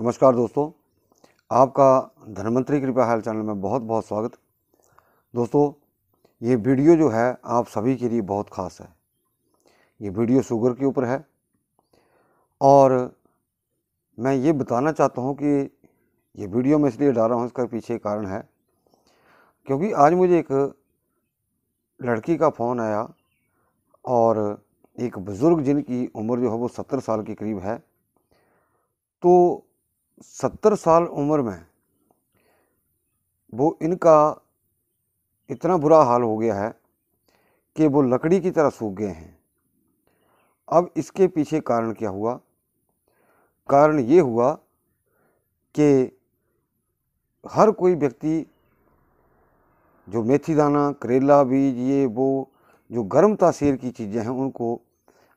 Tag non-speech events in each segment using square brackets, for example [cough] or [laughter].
नमस्कार दोस्तों आपका धनवंतरी कृपा हेल्थ चैनल में बहुत बहुत स्वागत दोस्तों ये वीडियो जो है आप सभी के लिए बहुत ख़ास है ये वीडियो शुगर के ऊपर है और मैं ये बताना चाहता हूँ कि ये वीडियो मैं इसलिए डाल रहा हूँ इसका पीछे कारण है क्योंकि आज मुझे एक लड़की का फ़ोन आया और एक बुज़ुर्ग जिनकी उम्र जो है वो सत्तर साल के करीब है तो सत्तर साल उम्र में वो इनका इतना बुरा हाल हो गया है कि वो लकड़ी की तरह सूख गए हैं अब इसके पीछे कारण क्या हुआ कारण ये हुआ कि हर कोई व्यक्ति जो मेथी दाना करेला बीज ये वो जो गर्म तासीर की चीज़ें हैं उनको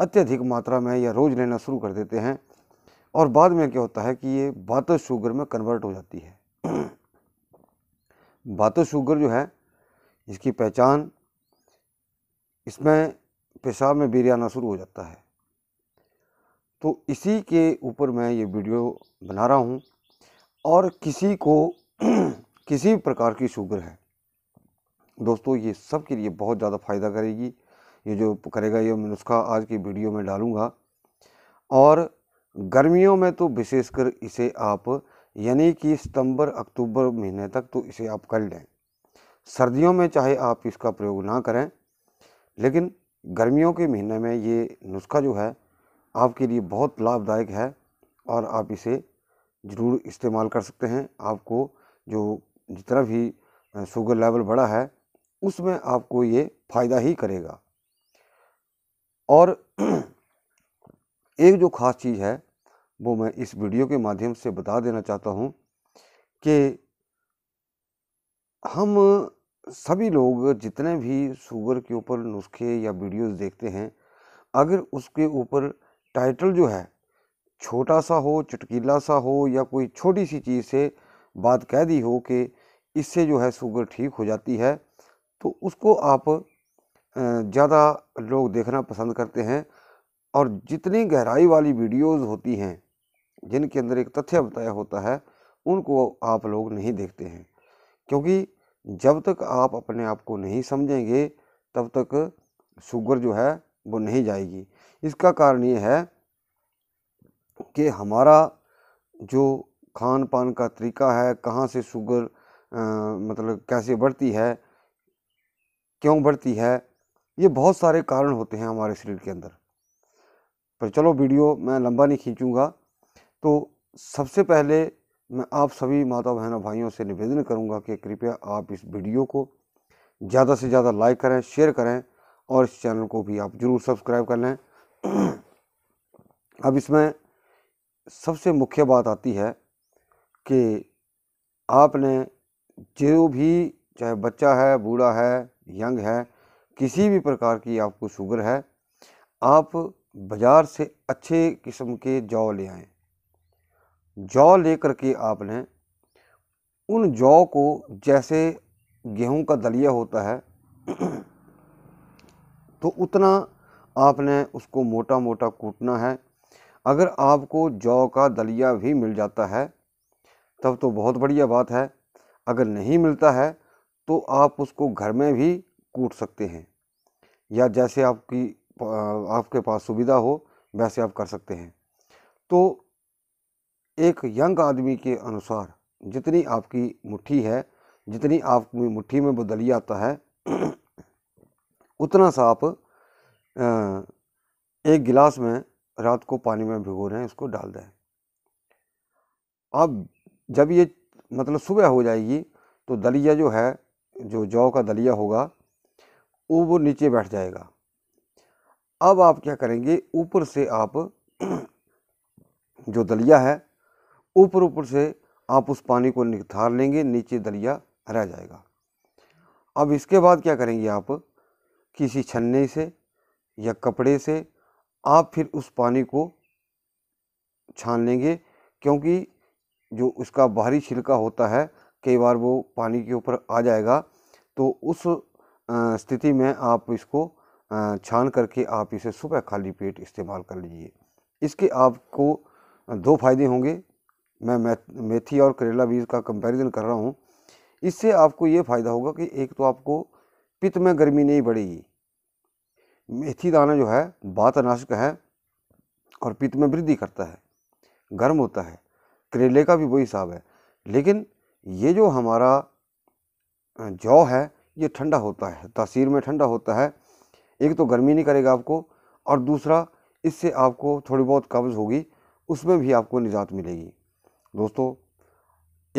अत्यधिक मात्रा में या रोज़ लेना शुरू कर देते हैं और बाद में क्या होता है कि ये बातो शुगर में कन्वर्ट हो जाती है बातो शुगर जो है इसकी पहचान इसमें पेशाब में बीर आना शुरू हो जाता है तो इसी के ऊपर मैं ये वीडियो बना रहा हूँ और किसी को [clears throat] किसी प्रकार की शुगर है दोस्तों ये सब के लिए बहुत ज़्यादा फ़ायदा करेगी ये जो करेगा ये नुस्खा आज की वीडियो में डालूँगा और गर्मियों में तो विशेषकर इसे आप यानी कि सितंबर अक्टूबर महीने तक तो इसे आप कर लें सर्दियों में चाहे आप इसका प्रयोग ना करें लेकिन गर्मियों के महीने में ये नुस्खा जो है आपके लिए बहुत लाभदायक है और आप इसे ज़रूर इस्तेमाल कर सकते हैं आपको जो जितना भी शुगर लेवल बढ़ा है उसमें आपको ये फ़ायदा ही करेगा और [clears throat] एक जो ख़ास चीज़ है वो मैं इस वीडियो के माध्यम से बता देना चाहता हूँ कि हम सभी लोग जितने भी शुगर के ऊपर नुस्खे या वीडियोस देखते हैं अगर उसके ऊपर टाइटल जो है छोटा सा हो चुटकीला सा हो या कोई छोटी सी चीज़ से बात कह दी हो कि इससे जो है शुगर ठीक हो जाती है तो उसको आप ज़्यादा लोग देखना पसंद करते हैं और जितनी गहराई वाली वीडियोस होती हैं जिनके अंदर एक तथ्य बताया होता है उनको आप लोग नहीं देखते हैं क्योंकि जब तक आप अपने आप को नहीं समझेंगे तब तक शुगर जो है वो नहीं जाएगी इसका कारण ये है कि हमारा जो खान पान का तरीका है कहाँ से शुगर मतलब कैसे बढ़ती है क्यों बढ़ती है ये बहुत सारे कारण होते हैं हमारे शरीर के अंदर पर चलो वीडियो मैं लंबा नहीं खींचूँगा तो सबसे पहले मैं आप सभी माता बहनों भाइयों से निवेदन करूँगा कि कृपया आप इस वीडियो को ज़्यादा से ज़्यादा लाइक करें शेयर करें और इस चैनल को भी आप ज़रूर सब्सक्राइब कर लें अब इसमें सबसे मुख्य बात आती है कि आपने जो भी चाहे बच्चा है बूढ़ा है यंग है किसी भी प्रकार की आपको शुगर है आप बाज़ार से अच्छे किस्म के जौ ले आएँ जौ लेकर के आपने उन जौ को जैसे गेहूं का दलिया होता है तो उतना आपने उसको मोटा मोटा कूटना है अगर आपको जौ का दलिया भी मिल जाता है तब तो बहुत बढ़िया बात है अगर नहीं मिलता है तो आप उसको घर में भी कूट सकते हैं या जैसे आपकी आपके पास सुविधा हो वैसे आप कर सकते हैं तो एक यंग आदमी के अनुसार जितनी आपकी मुट्ठी है जितनी आपकी मुट्ठी में बदली आता है उतना सा आप एक गिलास में रात को पानी में भिगो रहे हैं उसको डाल दें अब जब ये मतलब सुबह हो जाएगी तो दलिया जो है जो जौ का दलिया होगा वो वो नीचे बैठ जाएगा अब आप क्या करेंगे ऊपर से आप जो दलिया है ऊपर ऊपर से आप उस पानी को निथार लेंगे नीचे दलिया रह जाएगा अब इसके बाद क्या करेंगे आप किसी छन्ने से या कपड़े से आप फिर उस पानी को छान लेंगे क्योंकि जो उसका बाहरी छिलका होता है कई बार वो पानी के ऊपर आ जाएगा तो उस स्थिति में आप इसको छान करके आप इसे सुबह खाली पेट इस्तेमाल कर लीजिए इसके आपको दो फायदे होंगे मैं मेथी और करेला बीज का कंपैरिजन कर रहा हूँ इससे आपको ये फ़ायदा होगा कि एक तो आपको पित्त में गर्मी नहीं बढ़ेगी मेथी दाना जो है बातनाशक है और पित्त में वृद्धि करता है गर्म होता है करेले का भी वही हिसाब है लेकिन ये जो हमारा जौ है ये ठंडा होता है तासीर में ठंडा होता है एक तो गर्मी नहीं करेगा आपको और दूसरा इससे आपको थोड़ी बहुत कब्ज़ होगी उसमें भी आपको निजात मिलेगी दोस्तों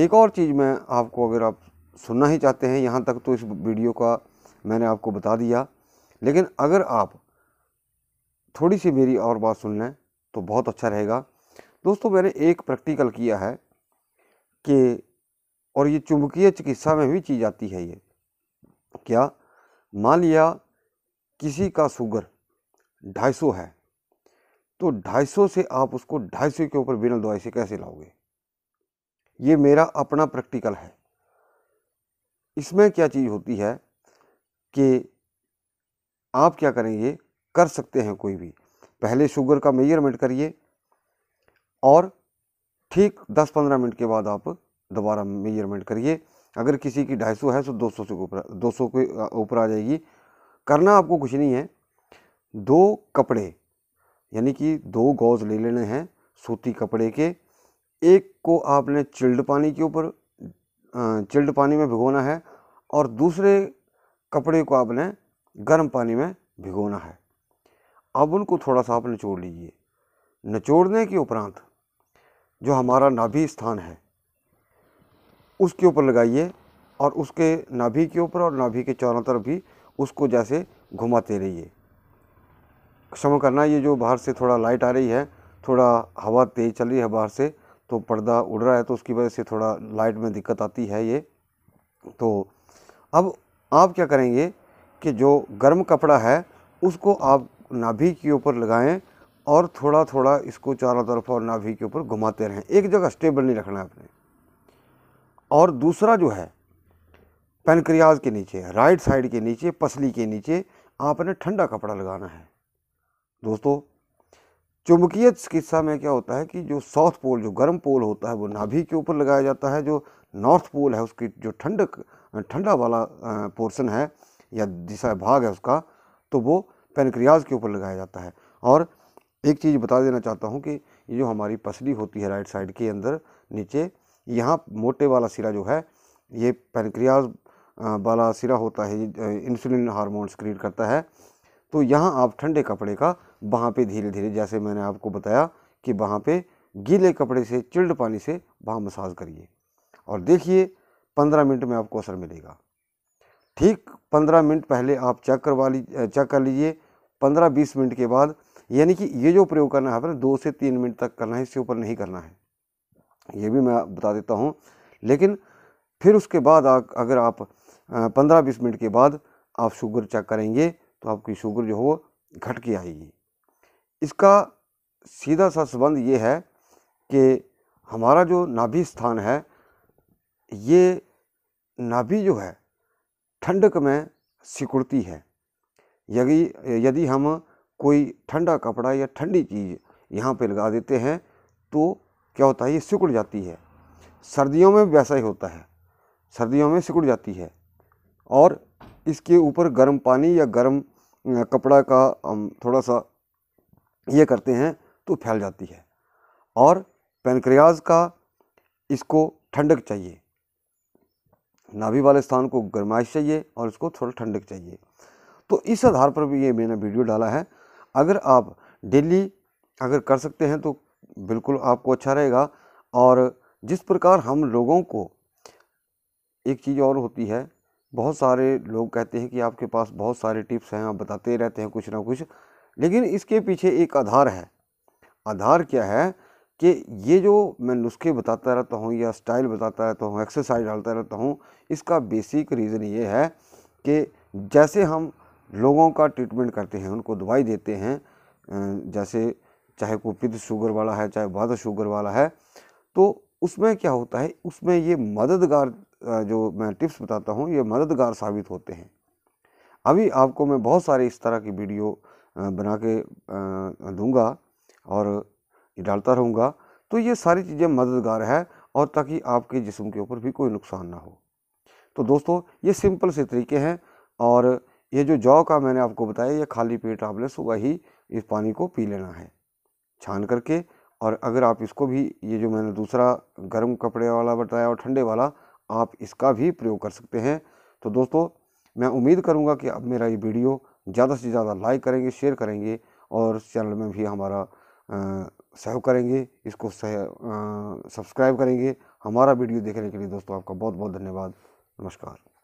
एक और चीज़ मैं आपको अगर आप सुनना ही चाहते हैं यहाँ तक तो इस वीडियो का मैंने आपको बता दिया लेकिन अगर आप थोड़ी सी मेरी और बात सुन लें तो बहुत अच्छा रहेगा दोस्तों मैंने एक प्रैक्टिकल किया है कि और ये चुंबकीय चिकित्सा में भी चीज़ आती है ये क्या मान लिया किसी का शुगर 250 है तो 250 से आप उसको 250 के ऊपर बिना दवाई से कैसे लाओगे ये मेरा अपना प्रैक्टिकल है इसमें क्या चीज़ होती है कि आप क्या करेंगे कर सकते हैं कोई भी पहले शुगर का मेजरमेंट करिए और ठीक 10-15 मिनट के बाद आप दोबारा मेजरमेंट करिए अगर किसी की 250 है तो 200 से ऊपर 200 के ऊपर आ जाएगी करना आपको कुछ नहीं है दो कपड़े यानी कि दो गौज ले लेने हैं सूती कपड़े के एक को आपने चिल्ड पानी के ऊपर चिल्ड पानी में भिगोना है और दूसरे कपड़े को आपने गर्म पानी में भिगोना है अब उनको थोड़ा सा आप निचोड़ लीजिए निचोड़ने के उपरांत जो हमारा नाभि स्थान है उसके ऊपर लगाइए और उसके नाभि के ऊपर और नाभि के चारों तरफ भी उसको जैसे घुमाते रहिए क्षमा करना ये जो बाहर से थोड़ा लाइट आ रही है थोड़ा हवा तेज़ चल रही है बाहर से तो पर्दा उड़ रहा है तो उसकी वजह से थोड़ा लाइट में दिक्कत आती है ये तो अब आप क्या करेंगे कि जो गर्म कपड़ा है उसको आप नाभि के ऊपर लगाएं और थोड़ा थोड़ा इसको चारों तरफ और नाभि के ऊपर घुमाते रहें एक जगह स्टेबल नहीं रखना है आपने और दूसरा जो है पेनक्रियाज के नीचे राइट साइड के नीचे पसली के नीचे आपने ठंडा कपड़ा लगाना है दोस्तों चुंबकीय चिकित्सा में क्या होता है कि जो साउथ पोल जो गर्म पोल होता है वो नाभि के ऊपर लगाया जाता है जो नॉर्थ पोल है उसकी जो ठंडक ठंडा वाला पोर्शन है या दिशा भाग है उसका तो वो पेनक्रियाज के ऊपर लगाया जाता है और एक चीज़ बता देना चाहता हूँ कि ये जो हमारी पसली होती है राइट साइड के अंदर नीचे यहाँ मोटे वाला सिरा जो है ये पेनक्रियाज बाला सिरा होता है इंसुलिन हार्मोन क्रिएट करता है तो यहाँ आप ठंडे कपड़े का वहाँ पे धीरे धीरे जैसे मैंने आपको बताया कि वहाँ पे गीले कपड़े से चिल्ड पानी से वहाँ मसाज करिए और देखिए पंद्रह मिनट में आपको असर मिलेगा ठीक पंद्रह मिनट पहले आप चेक करवा ली चेक कर लीजिए पंद्रह बीस मिनट के बाद यानी कि ये जो प्रयोग करना है आपने दो से तीन मिनट तक करना है इससे ऊपर नहीं करना है ये भी मैं बता देता हूँ लेकिन फिर उसके बाद आ, अगर आप पंद्रह बीस मिनट के बाद आप शुगर चेक करेंगे तो आपकी शुगर जो हो घट के आएगी इसका सीधा सा संबंध ये है कि हमारा जो नाभि स्थान है ये नाभि जो है ठंडक में सिकुड़ती है यदि यदि हम कोई ठंडा कपड़ा या ठंडी चीज़ यहाँ पे लगा देते हैं तो क्या होता है ये सिकुड़ जाती है सर्दियों में वैसा ही होता है सर्दियों में सिकुड़ जाती है और इसके ऊपर गर्म पानी या गर्म कपड़ा का हम थोड़ा सा ये करते हैं तो फैल जाती है और पेनक्रियाज का इसको ठंडक चाहिए नाभि वाले स्थान को गर्माइश चाहिए और इसको थोड़ा ठंडक चाहिए तो इस आधार पर भी ये मैंने वीडियो डाला है अगर आप डेली अगर कर सकते हैं तो बिल्कुल आपको अच्छा रहेगा और जिस प्रकार हम लोगों को एक चीज़ और होती है बहुत सारे लोग कहते हैं कि आपके पास बहुत सारे टिप्स हैं आप बताते रहते हैं कुछ ना कुछ लेकिन इसके पीछे एक आधार है आधार क्या है कि ये जो मैं नुस्खे बताता रहता हूँ या स्टाइल बताता रहता हूँ एक्सरसाइज डालता रहता हूँ इसका बेसिक रीज़न ये है कि जैसे हम लोगों का ट्रीटमेंट करते हैं उनको दवाई देते हैं जैसे चाहे कोई पिद शुगर वाला है चाहे बाद शुगर वाला है तो उसमें क्या होता है उसमें ये मददगार जो मैं टिप्स बताता हूँ ये मददगार साबित होते हैं अभी आपको मैं बहुत सारे इस तरह की वीडियो बना के दूंगा और डालता रहूँगा तो ये सारी चीज़ें मददगार है और ताकि आपके जिस्म के ऊपर भी कोई नुकसान ना हो तो दोस्तों ये सिंपल से तरीके हैं और ये जो जौ का मैंने आपको बताया ये खाली पेट आपने सुबह ही इस पानी को पी लेना है छान करके और अगर आप इसको भी ये जो मैंने दूसरा गर्म कपड़े वाला बताया और ठंडे वाला आप इसका भी प्रयोग कर सकते हैं तो दोस्तों मैं उम्मीद करूँगा कि अब मेरा ये वीडियो ज़्यादा से ज़्यादा लाइक करेंगे शेयर करेंगे और चैनल में भी हमारा सहयोग करेंगे इसको सह सब्सक्राइब करेंगे हमारा वीडियो देखने के लिए दोस्तों आपका बहुत बहुत धन्यवाद नमस्कार